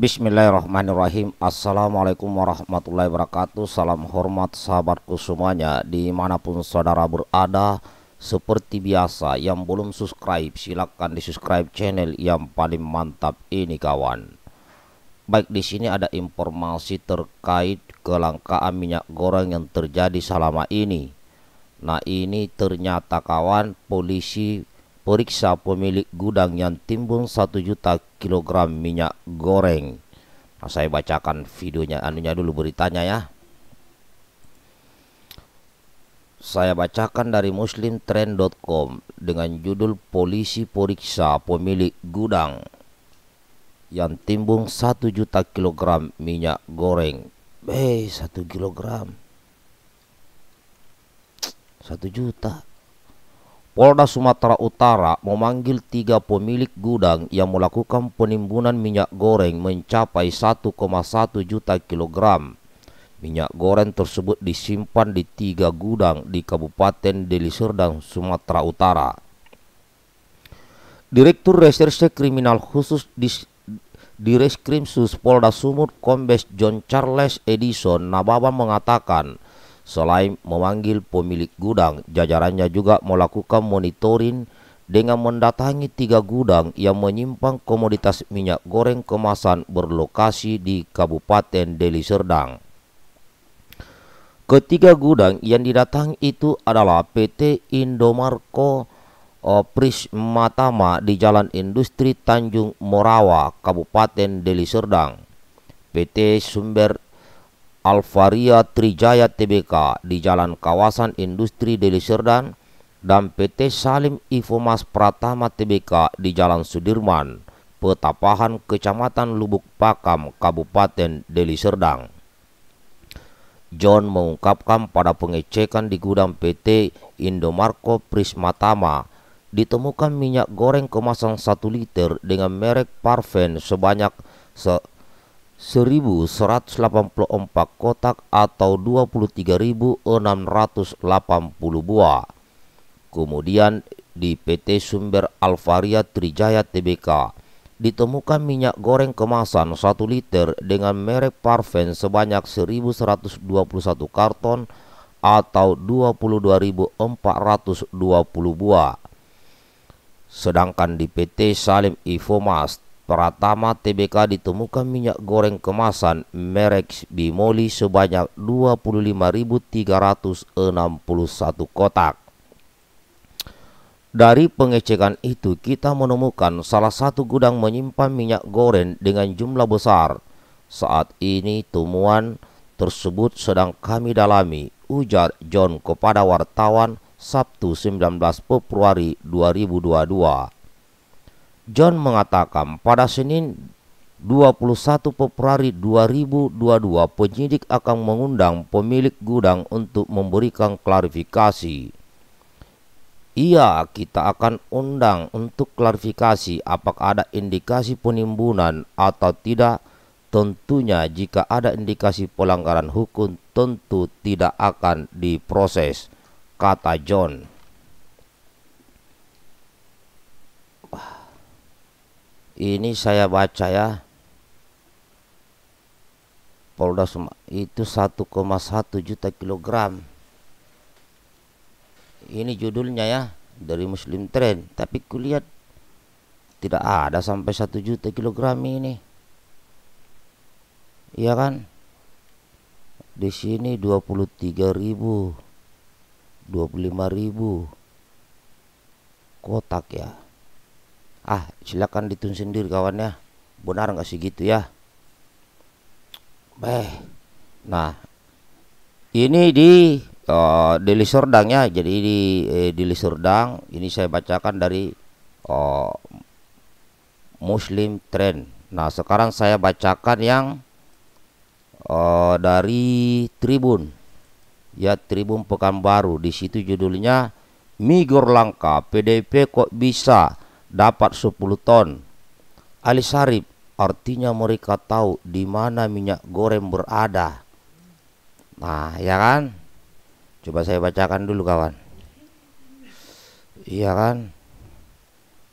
Bismillahirrahmanirrahim Assalamualaikum warahmatullahi wabarakatuh Salam hormat sahabatku semuanya Dimanapun saudara berada Seperti biasa yang belum subscribe Silahkan di subscribe channel yang paling mantap ini kawan Baik di sini ada informasi terkait kelangkaan minyak goreng yang terjadi selama ini Nah ini ternyata kawan polisi diperiksa pemilik gudang yang timbun 1 juta kilogram minyak goreng. Nah, saya bacakan videonya anunya dulu beritanya ya. Saya bacakan dari muslimtrend.com dengan judul Polisi Periksa Pemilik Gudang yang timbun 1 juta kilogram minyak goreng. Hei, 1 kilogram. 1 juta Polda Sumatera Utara memanggil tiga pemilik gudang yang melakukan penimbunan minyak goreng mencapai 1,1 juta kilogram. Minyak goreng tersebut disimpan di tiga gudang di Kabupaten Deli Serdang, Sumatera Utara. Direktur Reserse Kriminal Khusus di Reskrim Sus Polda Sumut Kombes John Charles Edison Nababan mengatakan, Selain memanggil pemilik gudang, jajarannya juga melakukan monitoring dengan mendatangi tiga gudang yang menyimpang komoditas minyak goreng kemasan berlokasi di Kabupaten Deli Serdang. Ketiga gudang yang didatangi itu adalah PT Indomarko eh, Prismatama di Jalan Industri Tanjung Morawa, Kabupaten Deli Serdang. PT Sumber Alvaria Trijaya TBK di Jalan Kawasan Industri Deli Serdang dan PT Salim Ifomas Pratama TBK di Jalan Sudirman, Petapahan Kecamatan Lubuk Pakam, Kabupaten Deli Serdang. John mengungkapkan pada pengecekan di gudang PT Indomarko Prismatama ditemukan minyak goreng kemasan 1 liter dengan merek Parven sebanyak 1184 kotak atau 23.680 buah. Kemudian di PT Sumber Alvaria Trijaya Tbk ditemukan minyak goreng kemasan 1 liter dengan merek Parven sebanyak 1121 karton atau 22.420 buah. Sedangkan di PT Salim Ifomas Pertama, TBK ditemukan minyak goreng kemasan merek Bimoli sebanyak 25.361 kotak. Dari pengecekan itu kita menemukan salah satu gudang menyimpan minyak goreng dengan jumlah besar. Saat ini temuan tersebut sedang kami dalami, ujar John kepada wartawan Sabtu 19 Februari 2022. John mengatakan pada Senin 21 Februari 2022 penyidik akan mengundang pemilik gudang untuk memberikan klarifikasi. Iya, kita akan undang untuk klarifikasi apakah ada indikasi penimbunan atau tidak. Tentunya jika ada indikasi pelanggaran hukum tentu tidak akan diproses, kata John. ini saya baca ya Polda itu 1,1 juta kilogram ini judulnya ya dari Muslim Trend tapi kulihat tidak ada sampai 1 juta kilogram ini iya kan di sini ribu, 23.000 ribu kotak ya ah silakan ditun sendiri kawan ya benar nggak sih gitu ya Beh. Nah, ini di uh, eh, Deli Liserdang ya. Jadi di eh, Deli Serdang ini saya bacakan dari uh, Muslim Trend. Nah, sekarang saya bacakan yang uh, dari Tribun. Ya, Tribun Pekanbaru. Di situ judulnya Migor Langka PDP kok bisa dapat 10 ton. Ali Sarip artinya mereka tahu di mana minyak goreng berada. Nah, ya kan? Coba saya bacakan dulu kawan. Iya kan?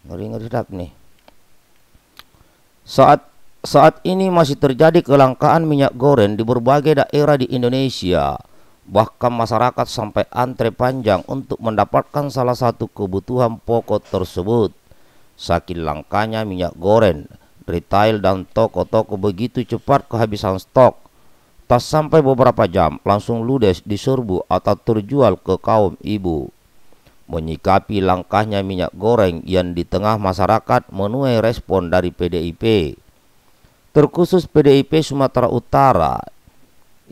Ngeri-ngeri dap nih. Saat saat ini masih terjadi kelangkaan minyak goreng di berbagai daerah di Indonesia. Bahkan masyarakat sampai antre panjang untuk mendapatkan salah satu kebutuhan pokok tersebut. Saking langkanya minyak goreng, retail dan toko-toko begitu cepat kehabisan stok. Tak sampai beberapa jam, langsung ludes diserbu atau terjual ke kaum ibu. Menyikapi langkahnya minyak goreng yang di tengah masyarakat menuai respon dari PDIP. Terkhusus PDIP Sumatera Utara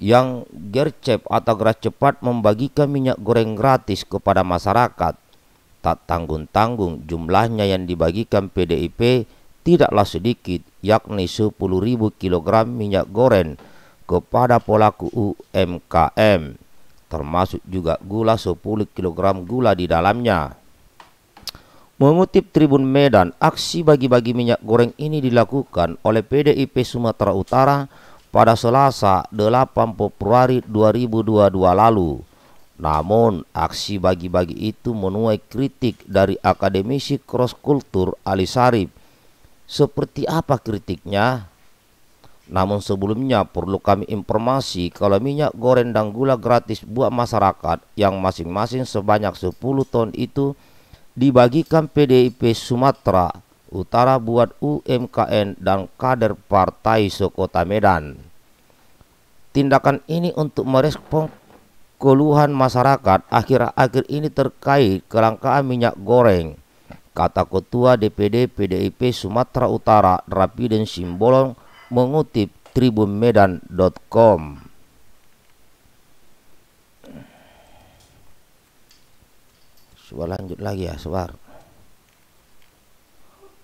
yang gercep atau gerak cepat membagikan minyak goreng gratis kepada masyarakat tak tanggung-tanggung jumlahnya yang dibagikan PDIP tidaklah sedikit yakni 10.000 kg minyak goreng kepada pelaku UMKM termasuk juga gula 10 kg gula di dalamnya. Mengutip Tribun Medan, aksi bagi-bagi minyak goreng ini dilakukan oleh PDIP Sumatera Utara pada Selasa 8 Februari 2022 lalu. Namun, aksi bagi-bagi itu menuai kritik dari akademisi cross-kultur Ali Sarif. Seperti apa kritiknya? Namun sebelumnya perlu kami informasi kalau minyak goreng dan gula gratis buat masyarakat yang masing-masing sebanyak 10 ton itu dibagikan PDIP Sumatera Utara buat UMKN dan kader partai sokota Medan. Tindakan ini untuk merespon keluhan masyarakat akhir-akhir ini terkait kelangkaan minyak goreng. Kata Ketua DPD PDIP Sumatera Utara Rapiden Simbolon mengutip tribunmedan.com. Coba lanjut lagi ya, sebar.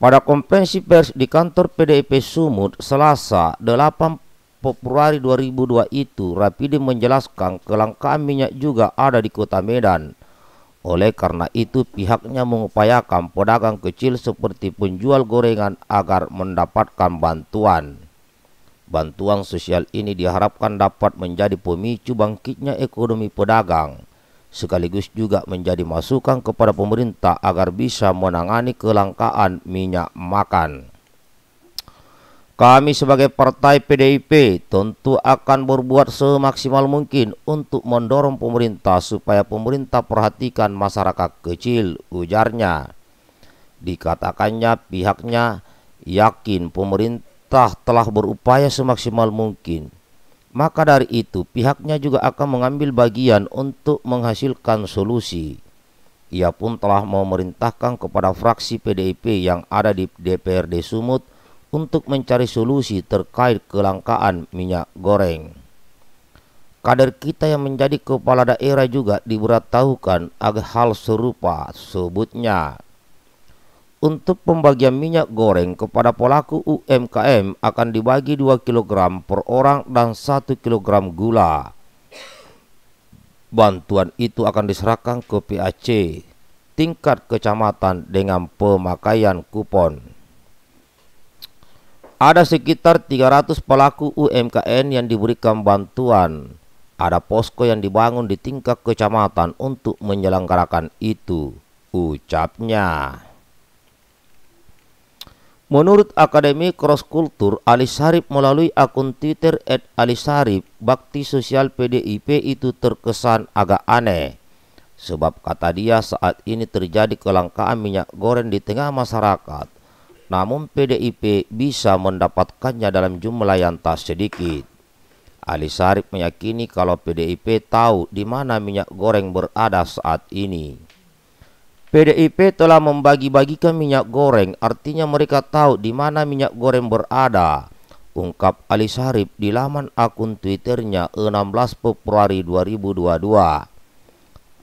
Pada konferensi pers di kantor PDIP Sumut, Selasa, 8 Februari 2002 itu Rapidi menjelaskan kelangkaan minyak juga ada di kota Medan. Oleh karena itu pihaknya mengupayakan pedagang kecil seperti penjual gorengan agar mendapatkan bantuan. Bantuan sosial ini diharapkan dapat menjadi pemicu bangkitnya ekonomi pedagang sekaligus juga menjadi masukan kepada pemerintah agar bisa menangani kelangkaan minyak makan. Kami sebagai partai PDIP tentu akan berbuat semaksimal mungkin untuk mendorong pemerintah supaya pemerintah perhatikan masyarakat kecil, ujarnya. Dikatakannya pihaknya yakin pemerintah telah berupaya semaksimal mungkin. Maka dari itu pihaknya juga akan mengambil bagian untuk menghasilkan solusi. Ia pun telah memerintahkan kepada fraksi PDIP yang ada di DPRD Sumut untuk mencari solusi terkait kelangkaan minyak goreng. Kader kita yang menjadi kepala daerah juga diberitahukan agar hal serupa sebutnya. Untuk pembagian minyak goreng kepada pelaku UMKM akan dibagi 2 kg per orang dan 1 kg gula. Bantuan itu akan diserahkan ke PAC tingkat kecamatan dengan pemakaian kupon. Ada sekitar 300 pelaku UMKM yang diberikan bantuan. Ada posko yang dibangun di tingkat kecamatan untuk menyelenggarakan itu, ucapnya. Menurut Akademi Cross Culture, Ali Sarip melalui akun Twitter at bakti sosial PDIP itu terkesan agak aneh. Sebab kata dia saat ini terjadi kelangkaan minyak goreng di tengah masyarakat namun PDIP bisa mendapatkannya dalam jumlah yang tak sedikit. Ali Sarip meyakini kalau PDIP tahu di mana minyak goreng berada saat ini. PDIP telah membagi-bagikan minyak goreng, artinya mereka tahu di mana minyak goreng berada. Ungkap Ali Sarip di laman akun Twitternya 16 Februari 2022.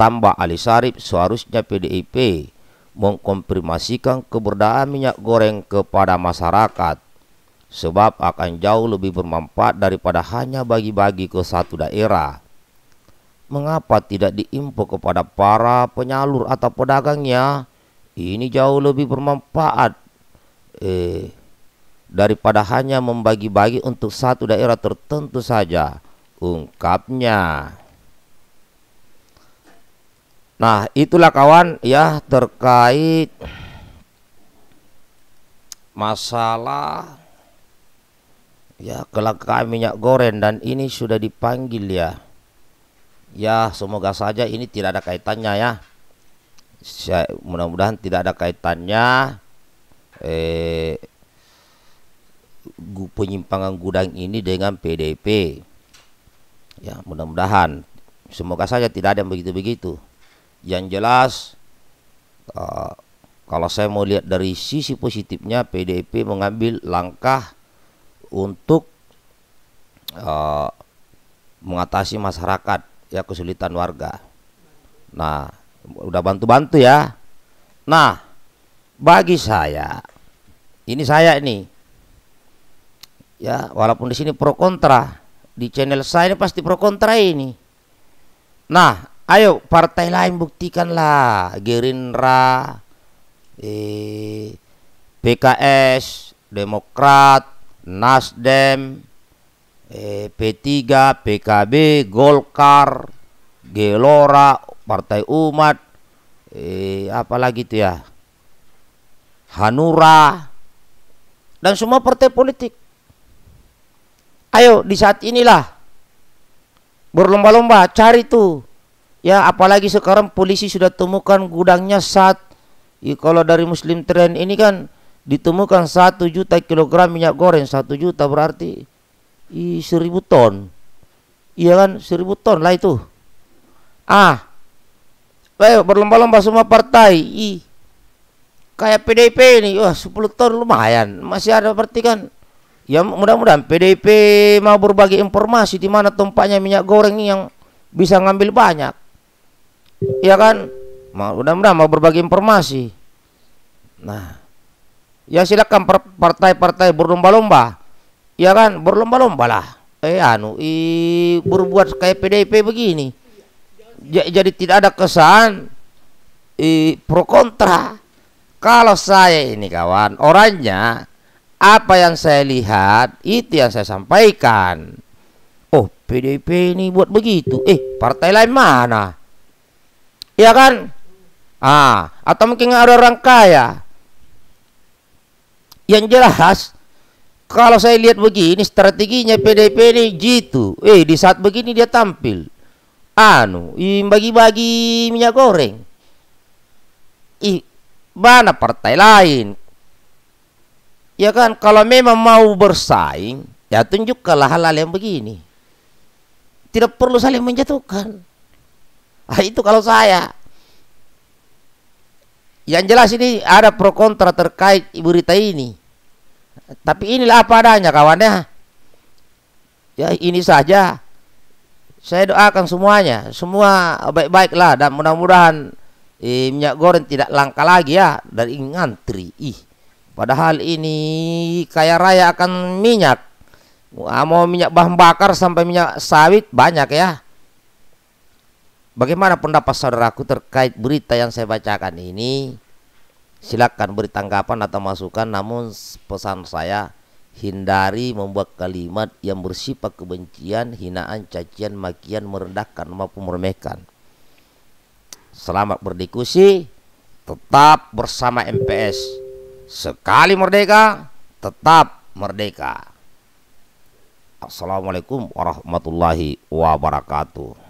Tambah Ali Sarip seharusnya PDIP mengkonfirmasikan keberadaan minyak goreng kepada masyarakat sebab akan jauh lebih bermanfaat daripada hanya bagi-bagi ke satu daerah. Mengapa tidak diimpor kepada para penyalur atau pedagangnya? Ini jauh lebih bermanfaat eh, daripada hanya membagi-bagi untuk satu daerah tertentu saja, ungkapnya. Nah, itulah kawan ya terkait masalah ya kelangkaan minyak goreng dan ini sudah dipanggil ya. Ya, semoga saja ini tidak ada kaitannya ya. mudah-mudahan tidak ada kaitannya eh penyimpangan gudang ini dengan PDP. Ya, mudah-mudahan semoga saja tidak ada yang begitu-begitu yang jelas uh, kalau saya mau lihat dari sisi positifnya PDIP mengambil langkah untuk uh, mengatasi masyarakat ya kesulitan warga. Nah, udah bantu-bantu ya. Nah, bagi saya ini saya ini ya walaupun di sini pro kontra di channel saya ini pasti pro kontra ini. Nah, Ayo partai lain buktikanlah Gerindra, eh, PKS, Demokrat, Nasdem, eh, P3, PKB, Golkar, Gelora, Partai Umat, eh, apalagi itu ya, Hanura, dan semua partai politik. Ayo di saat inilah berlomba-lomba cari tuh Ya, apalagi sekarang polisi sudah temukan gudangnya saat ya, kalau dari Muslim Trend ini kan ditemukan satu juta kilogram minyak goreng satu juta berarti i, seribu ton iya kan seribu ton lah itu ah eh, berlomba-lomba semua partai i kayak PDIP ini wah sepuluh ton lumayan masih ada kan ya mudah-mudahan PDIP mau berbagi informasi di mana tempatnya minyak goreng yang bisa ngambil banyak Iya kan? Mau udah mudah mau berbagi informasi. Nah, ya silakan partai-partai berlomba-lomba. Iya kan? Berlomba-lomba lah. Eh anu i berbuat kayak PDIP begini. jadi tidak ada kesan i pro kontra. Kalau saya ini kawan, orangnya apa yang saya lihat itu yang saya sampaikan. Oh, PDIP ini buat begitu. Eh, partai lain mana? Iya kan? Ah, atau mungkin ada orang kaya. Yang jelas, kalau saya lihat begini strateginya PDIP ini gitu. Eh, di saat begini dia tampil. Anu, bagi-bagi minyak goreng. Ih, mana partai lain? Ya kan, kalau memang mau bersaing, ya tunjukkanlah hal-hal yang begini. Tidak perlu saling menjatuhkan. Nah, itu kalau saya. Yang jelas ini ada pro kontra terkait ibu Rita ini. Tapi inilah apa adanya kawan ya. Ya ini saja. Saya doakan semuanya, semua baik-baiklah dan mudah-mudahan eh, minyak goreng tidak langka lagi ya dari ngantri. Ih, padahal ini kaya raya akan minyak. Ah, mau minyak bahan bakar sampai minyak sawit banyak ya. Bagaimana pendapat saudaraku terkait berita yang saya bacakan ini? Silakan beri tanggapan atau masukan namun pesan saya hindari membuat kalimat yang bersifat kebencian, hinaan, cacian, makian, merendahkan maupun meremehkan. Selamat berdiskusi, tetap bersama MPS. Sekali merdeka, tetap merdeka. Assalamualaikum warahmatullahi wabarakatuh.